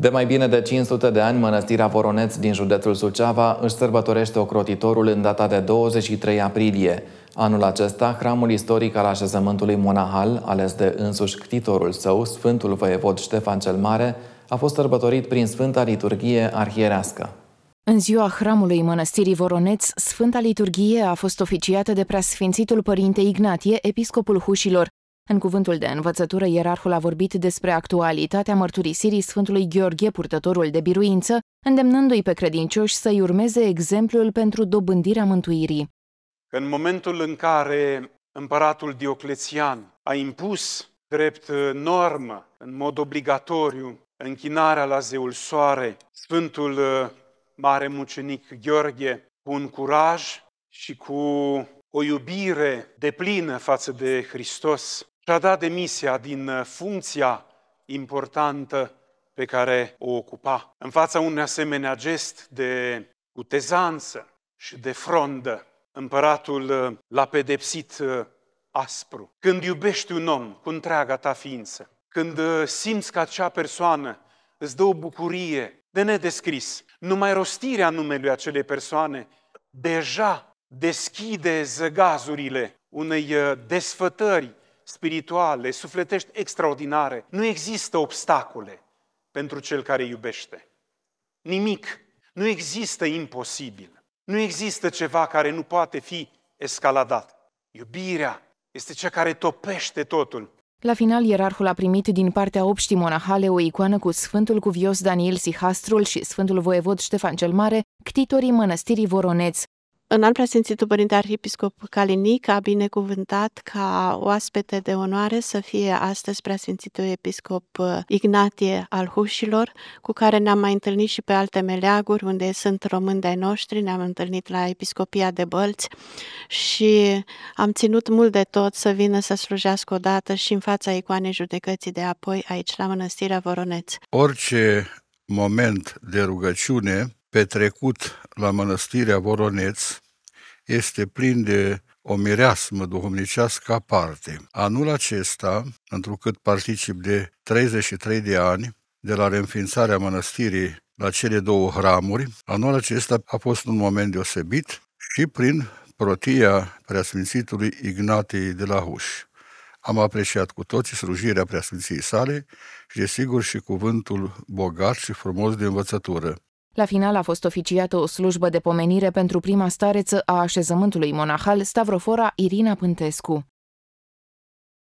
De mai bine de 500 de ani, Mănăstirea Voroneț din județul Suceava își sărbătorește ocrotitorul în data de 23 aprilie. Anul acesta, hramul istoric al așezământului monahal, ales de însuși ctitorul său, Sfântul Voievod Ștefan cel Mare, a fost sărbătorit prin Sfânta Liturghie Arhierească. În ziua hramului Mănăstirii Voroneț, Sfânta Liturghie a fost oficiată de preasfințitul Părinte Ignatie, episcopul Hușilor, în cuvântul de învățătură, ierarhul a vorbit despre actualitatea mărturisirii Sfântului Gheorghe, purtătorul de biruință, îndemnându-i pe credincioși să-i urmeze exemplul pentru dobândirea mântuirii. În momentul în care împăratul Dioclețian a impus drept normă, în mod obligatoriu, închinarea la zeul soare, Sfântul Mare Mucenic Gheorghe, cu un curaj și cu o iubire deplină față de Hristos, și-a dat demisia din uh, funcția importantă pe care o ocupa. În fața unui asemenea gest de cutezanță și de frondă, împăratul uh, l-a pedepsit uh, aspru. Când iubești un om cu întreaga ta ființă, când simți că acea persoană îți dă o bucurie de nedescris, numai rostirea numelui acelei persoane deja deschide zăgazurile unei desfătări spirituale, sufletești extraordinare. Nu există obstacole pentru cel care iubește. Nimic. Nu există imposibil. Nu există ceva care nu poate fi escaladat. Iubirea este cea care topește totul. La final, ierarhul a primit din partea obștii monahale o icoană cu Sfântul Cuvios Daniel Sihastrul și Sfântul Voievod Ștefan cel Mare, ctitorii mănăstirii Voroneț, al preasfințitul părinte arhiepiscop Calinic a binecuvântat ca oaspete de onoare să fie astăzi preasfințitul episcop uh, Ignatie al Hușilor, cu care ne-am mai întâlnit și pe alte meleaguri, unde sunt români de noștri, ne-am întâlnit la Episcopia de Bălți și am ținut mult de tot să vină să slujească odată și în fața icoanei judecății de apoi aici la Mănăstirea Voroneț. Orice moment de rugăciune petrecut la mănăstirea Voroneț este plin de o mireasmă duhovnicească aparte. Anul acesta, întrucât particip de 33 de ani de la reînființarea mănăstirii la cele două hramuri, anul acesta a fost un moment deosebit și prin protia preasfințitului Ignatii de la Huș. Am apreciat cu toții slujirea preasfinției sale și, desigur, și cuvântul bogat și frumos de învățătură. La final a fost oficiată o slujbă de pomenire pentru prima stareță a așezământului monahal Stavrofora Irina Pântescu.